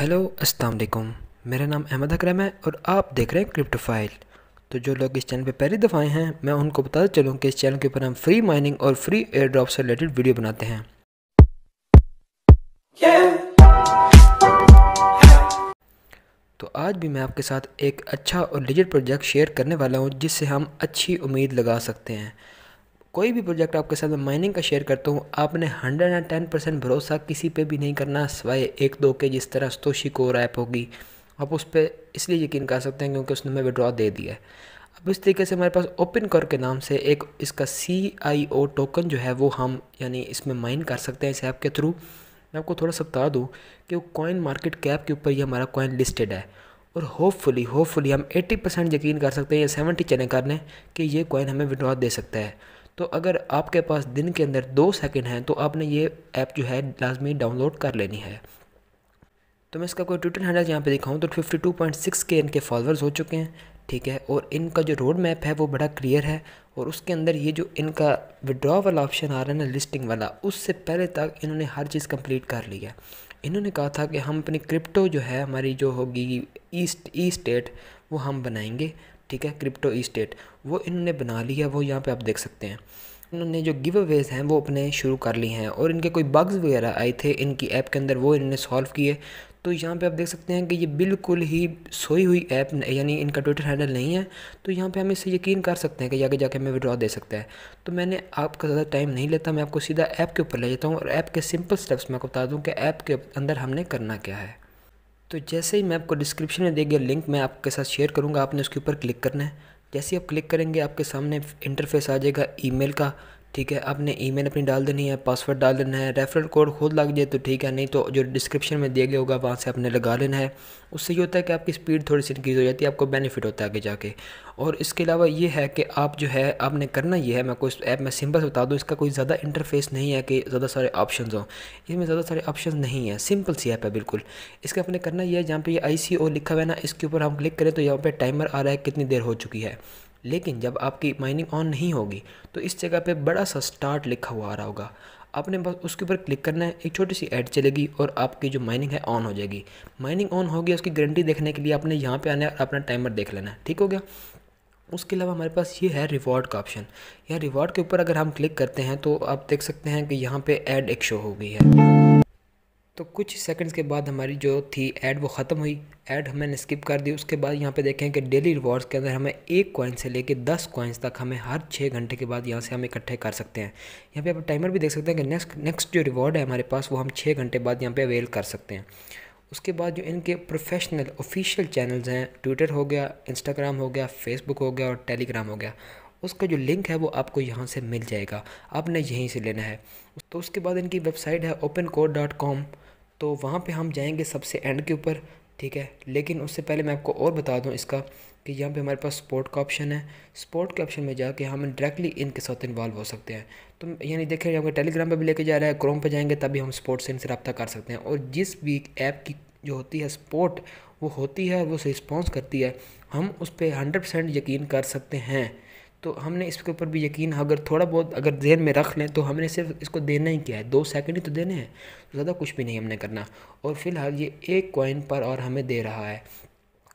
hello अस्सलाम वालेकुम मेरा नाम अहमद अकरम है और आप देख रहे हैं क्रिप्टो फाइल तो जो लोग इस चैनल पे पहली दफ़ाएँ हैं मैं उनको बताता चलूँ कि इस चैनल के ऊपर हम फ्री माइनिंग और फ्री एयर ड्रॉप से रिलेटेड वीडियो बनाते हैं तो आज भी मैं आपके साथ एक अच्छा और लिजिट प्रोजेक्ट शेयर करने वाला हूँ जिससे हम अच्छी उम्मीद लगा सकते हैं कोई भी प्रोजेक्ट आपके साथ मैं माइनिंग का शेयर करता हूँ आपने हंड्रेड एंड टेन परसेंट भरोसा किसी पे भी नहीं करना सिवाय एक दो के जिस तरह स्तोशी को ऐप होगी आप उस पर इसलिए यकीन कर सकते हैं क्योंकि उसने हमें विड्रॉ दे दिया है अब इस तरीके से हमारे पास ओपन कर के नाम से एक इसका सी आई ओ टोकन जो है वो हम यानी इसमें माइन कर सकते हैं इस ऐप के थ्रू मैं आपको थोड़ा सा बता दूँ कि वो कॉइन मार्केट कैप के ऊपर ये हमारा कॉइन लिस्टेड है और होपफुली होपफुली हम 80 परसेंट यकीन कर सकते हैं या 70 चने करने कि ये कॉइन हमें विड्रॉ दे सकता है तो अगर आपके पास दिन के अंदर दो सेकेंड हैं तो आपने ये ऐप जो है लाजमी डाउनलोड कर लेनी है तो मैं इसका कोई ट्विटर हैंडल यहाँ पे दिखाऊँ तो 52.6 के इनके फॉलोअर्स हो चुके हैं ठीक है और इनका जो रोड मैप है वो बड़ा क्लियर है और उसके अंदर ये जो इनका विड्रॉ वाला ऑप्शन आ रहा है ना लिस्टिंग वाला उससे पहले तक इन्होंने हर चीज़ कंप्लीट कर ली है इन्होंने कहा था कि हम अपनी क्रिप्टो जो है हमारी जो होगी ईस्ट ई स्टेट वो हम बनाएंगे ठीक है क्रिप्टो इस्टेट वो इन्होंने बना ली है वो यहाँ पे आप देख सकते हैं इन्होंने जो गिव अवेज हैं वो अपने शुरू कर लिए हैं और इनके कोई बग्स वगैरह आए थे इनकी ऐप के अंदर वो इन्होंने सॉल्व किए तो यहाँ पे आप देख सकते हैं कि ये बिल्कुल ही सोई हुई ऐप यानी इनका ट्विटर हैंडल नहीं है तो यहाँ पे हम इसे यकीन कर सकते हैं कि आगे जाके हमें विड्रॉ दे सकता है तो मैंने आपका ज़्यादा टाइम नहीं लेता मैं आपको सीधा ऐप के ऊपर ले जाता हूँ और ऐप के सिंपल स्टेप्स मैं आपको बता दूँ कि ऐप के अंदर हमने करना क्या है तो जैसे ही मैं आपको डिस्क्रिप्शन में दे गया लिंक मैं आपके साथ शेयर करूँगा आपने उसके ऊपर क्लिक करना है जैसे ही आप क्लिक करेंगे आपके सामने इंटरफेस आ जाएगा ईमेल का ठीक है आपने ईमेल अपनी डाल देनी है पासवर्ड डाल देना है रेफरल कोड खुद लग जाए तो ठीक है नहीं तो जो डिस्क्रिप्शन में दिया गया होगा वहाँ से आपने लगा लेना है उससे ये होता है कि आपकी स्पीड थोड़ी सी इंक्रीज़ हो जाती है आपको बेनिफिट होता है आगे जाके और इसके अलावा ये है कि आप जो है आपने करना ये है मैं कोई ऐप में सिंपल बता दूँ इसका कोई ज़्यादा इंटरफेस नहीं है कि ज़्यादा सारे ऑप्शन हों इसमें ज़्यादा सारे ऑप्शन नहीं है सिंपल सी ऐप है बिल्कुल इसका आपने करना यह है जहाँ पर ये आई लिखा हुआ है ना इसके ऊपर हम क्लिक करें तो यहाँ पर टाइमर आ रहा है कितनी देर हो चुकी है लेकिन जब आपकी माइनिंग ऑन नहीं होगी तो इस जगह पे बड़ा सा स्टार्ट लिखा हुआ आ रहा होगा आपने बस उसके ऊपर क्लिक करना है एक छोटी सी ऐड चलेगी और आपकी जो माइनिंग है ऑन हो जाएगी माइनिंग ऑन होगी उसकी गारंटी देखने के लिए आपने यहाँ पे आना है और अपना टाइमर देख लेना है ठीक हो गया उसके अलावा हमारे पास ये है रिवॉर्ड का ऑप्शन यहाँ रिवॉर्ड के ऊपर अगर हम क्लिक करते हैं तो आप देख सकते हैं कि यहाँ पर ऐड एक शो हो गई है तो कुछ सेकंड्स के बाद हमारी जो थी ऐड वो ख़त्म हुई ऐड हमने स्किप कर दी उसके बाद यहाँ पे देखें कि डेली रिवॉर्ड्स के अंदर हमें एक कॉइन से लेके दस कॉइन्स तक हमें हर छः घंटे के बाद यहाँ से हम इकट्ठे कर सकते हैं यहाँ पे आप टाइमर भी देख सकते हैं कि नेक्स्ट नेक्स्ट जो रिवॉर्ड है हमारे पास वो हम छः घंटे बाद यहाँ पर अवेल कर सकते हैं उसके बाद जो इनके प्रोफेशनल ऑफिशियल चैनल्स हैं ट्विटर हो गया इंस्टाग्राम हो गया फेसबुक हो गया और टेलीग्राम हो गया उसका जो लिंक है वो आपको यहाँ से मिल जाएगा आपने यहीं से लेना है तो उसके बाद इनकी वेबसाइट है ओपन कोड डॉट कॉम तो वहाँ पे हम जाएंगे सबसे एंड के ऊपर ठीक है लेकिन उससे पहले मैं आपको और बता दूँ इसका कि यहाँ पे हमारे पास स्पोर्ट का ऑप्शन है स्पोर्ट के ऑप्शन में जाके हम डायरेक्टली इनके साथ इन्वॉल्व हो सकते हैं तो यानी देखें पर टेलीग्राम पर भी लेके जा रहा है क्रोम पर जाएंगे तभी हम स्पोर्ट से इनसे रब्ता कर सकते हैं और जिस भी ऐप की जो होती है स्पोर्ट वो होती है वो रिस्पॉन्स करती है हम उस पर हंड्रेड परसेंट यकीन कर सकते हैं तो हमने इसके ऊपर भी यकीन अगर थोड़ा बहुत अगर जहन में रख लें तो हमने सिर्फ इसको देना ही क्या है दो सेकंड ही तो देने हैं तो ज़्यादा कुछ भी नहीं हमने करना और फिलहाल ये एक कॉइन पर और हमें दे रहा है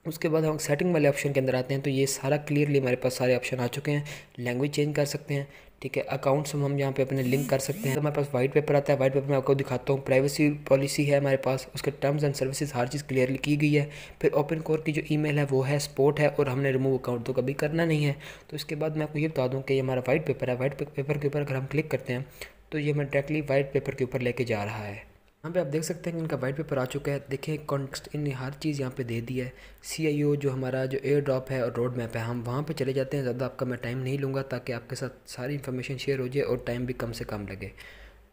उसके बाद हम सेटिंग वाले ऑप्शन के अंदर आते हैं तो ये सारा क्लियरली हमारे पास सारे ऑप्शन आ चुके हैं लैंग्वेज चेंज कर सकते हैं ठीक है अकाउंट्स हम यहाँ पे अपने लिंक कर सकते हैं हमारे पास वाइट पेपर आता है वाइट पेपर में आपको दिखाता हूँ प्राइवेसी पॉलिसी है हमारे पास उसके टर्म्स एंड सर्विसेज हर चीज़ क्लियरली की गई है फिर ओपन कोर की जो ईमेल है वो है स्पोर्ट है और हमने रिमूव अकाउंट तो कभी करना नहीं है तो इसके बाद मैं आपको ये बता दूँ कि ये हमारा वाइट पेपर है वाइट पेपर के ऊपर अगर हम क्लिक करते हैं तो ये हमें डायरेक्टली वाइट पेपर के ऊपर लेके जा रहा है यहाँ पे आप देख सकते हैं कि इनका वाइट पेपर आ चुका है देखें कॉन्टेक्स्ट इन हर चीज़ यहाँ पे दे दी है सी आई ओ जो हमारा जो एयर ड्रॉप है और रोड मैप है हम वहाँ पे चले जाते हैं ज़्यादा आपका मैं टाइम नहीं लूँगा ताकि आपके साथ सारी इन्फॉर्मेशन शेयर हो जाए और टाइम भी कम से कम लगे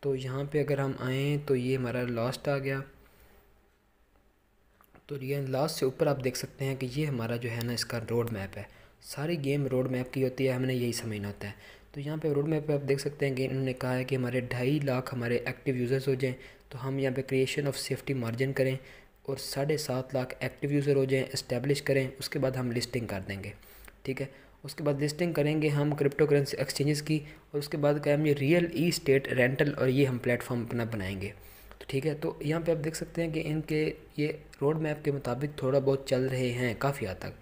तो यहाँ पर अगर हम आएँ तो ये हमारा लास्ट आ गया तो ये लास्ट से ऊपर आप देख सकते हैं कि ये हमारा जो है ना इसका रोड मैप है सारी गेम रोड मैप की होती है हमने यही समझना होता है तो यहाँ पे रोड मैप पे आप देख सकते हैं कि इन्होंने कहा है कि हमारे ढाई लाख हमारे एक्टिव यूज़र्स हो जाएं तो हम यहाँ पे क्रिएशन ऑफ सेफ्टी मार्जिन करें और साढ़े सात लाख एक्टिव यूज़र हो जाएं इस्टेब्लिश करें उसके बाद हम लिस्टिंग कर देंगे ठीक है उसके बाद लिस्टिंग करेंगे हम क्रिप्टो करेंसी एक्सचेंजेस की और उसके बाद क्या हम ये रियल ई स्टेट रेंटल और ये हम प्लेटफॉर्म अपना बनाएंगे तो ठीक है तो यहाँ पे आप देख सकते हैं कि इनके ये रोड मैप के मुताबिक थोड़ा बहुत चल रहे हैं काफ़ी हद तक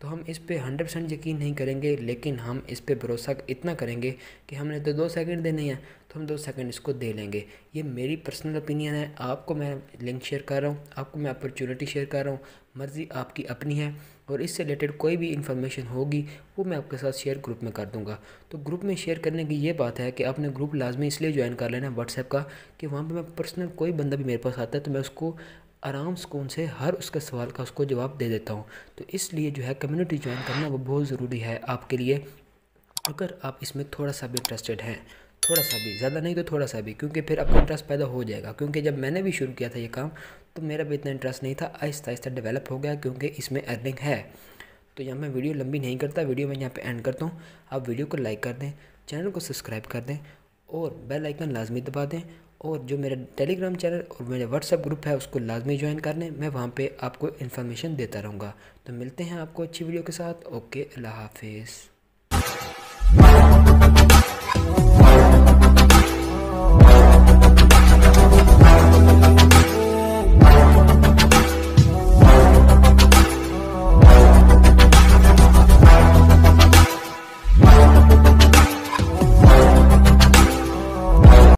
तो हम इस पर हंड्रेड परसेंट यकीन नहीं करेंगे लेकिन हम इस पर भरोसा इतना करेंगे कि हमने तो दो सेकेंड देने हैं तो हम दो सेकंड इसको दे लेंगे ये मेरी पर्सनल ओपिनियन है आपको मैं लिंक शेयर कर रहा हूँ आपको मैं अपॉर्चुनिटी शेयर कर रहा हूँ मर्ज़ी आपकी अपनी है और इससे रिलेटेड कोई भी इन्फॉर्मेशन होगी वो मैं आपके साथ शेयर ग्रुप में कर दूँगा तो ग्रुप में शेयर करने की ये बात है कि आपने ग्रुप लाजमी इसलिए ज्वाइन कर लेना व्हाट्सएप का कि वहाँ पर मैं पर्सनल कोई बंदा भी मेरे पास आता है तो मैं उसको आराम सुकून से हर उसके सवाल का उसको जवाब दे देता हूँ तो इसलिए जो है कम्युनिटी ज्वाइन करना वो बहुत ज़रूरी है आपके लिए अगर आप इसमें थोड़ा सा भी इंटरेस्टेड हैं थोड़ा सा भी ज़्यादा नहीं तो थोड़ा सा भी क्योंकि फिर आपका इंटरेस्ट पैदा हो जाएगा क्योंकि जब मैंने भी शुरू किया था ये काम तो मेरा भी इतना इंटरेस्ट नहीं था आहिस्ता आहिस्ता डेवलप हो गया क्योंकि इसमें अर्निंग है तो यहाँ मैं वीडियो लंबी नहीं करता वीडियो मैं यहाँ पर एंड करता हूँ आप वीडियो को लाइक कर दें चैनल को सब्सक्राइब कर दें और बेल आइकन लाजमी दबा दें और जो मेरा टेलीग्राम चैनल और मेरा व्हाट्सएप ग्रुप है उसको लाजमी ज्वाइन कर लें मैं वहाँ पे आपको इन्फॉर्मेशन देता रहूँगा तो मिलते हैं आपको अच्छी वीडियो के साथ ओके अल्लाह हाफिज़